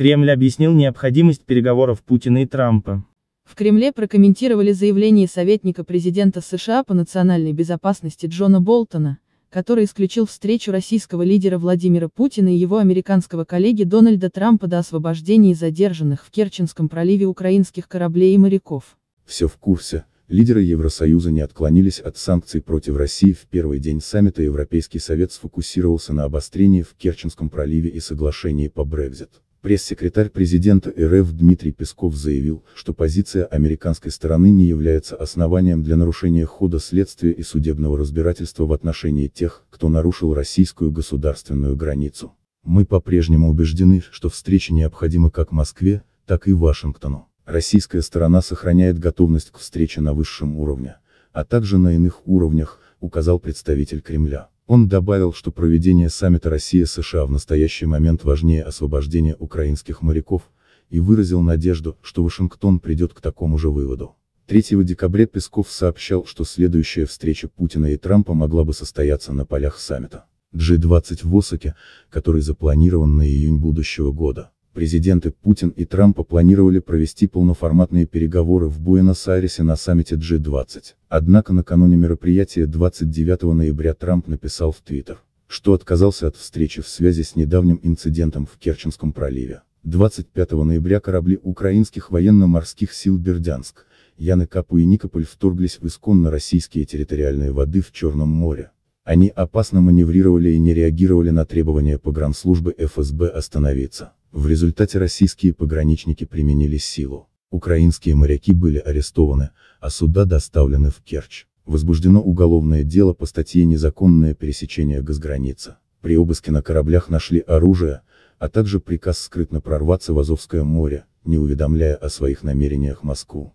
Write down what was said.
Кремль объяснил необходимость переговоров Путина и Трампа. В Кремле прокомментировали заявление советника президента США по национальной безопасности Джона Болтона, который исключил встречу российского лидера Владимира Путина и его американского коллеги Дональда Трампа до освобождения задержанных в Керченском проливе украинских кораблей и моряков. Все в курсе. Лидеры Евросоюза не отклонились от санкций против России в первый день саммита Европейский Совет сфокусировался на обострении в Керченском проливе и соглашении по Брекзит. Пресс-секретарь президента РФ Дмитрий Песков заявил, что позиция американской стороны не является основанием для нарушения хода следствия и судебного разбирательства в отношении тех, кто нарушил российскую государственную границу. Мы по-прежнему убеждены, что встречи необходимы как Москве, так и Вашингтону. Российская сторона сохраняет готовность к встрече на высшем уровне, а также на иных уровнях, указал представитель Кремля. Он добавил, что проведение саммита Россия-США в настоящий момент важнее освобождения украинских моряков, и выразил надежду, что Вашингтон придет к такому же выводу. 3 декабря Песков сообщал, что следующая встреча Путина и Трампа могла бы состояться на полях саммита G20 в Осаке, который запланирован на июнь будущего года. Президенты Путин и Трамп планировали провести полноформатные переговоры в Буэнос-Айресе на саммите G20. Однако накануне мероприятия 29 ноября Трамп написал в Твиттер, что отказался от встречи в связи с недавним инцидентом в Керченском проливе. 25 ноября корабли украинских военно-морских сил «Бердянск», Яныкапу и Никополь вторглись в исконно российские территориальные воды в Черном море. Они опасно маневрировали и не реагировали на требования погранслужбы ФСБ остановиться. В результате российские пограничники применили силу. Украинские моряки были арестованы, а суда доставлены в Керчь. Возбуждено уголовное дело по статье «Незаконное пересечение госграницы». При обыске на кораблях нашли оружие, а также приказ скрытно прорваться в Азовское море, не уведомляя о своих намерениях Москву.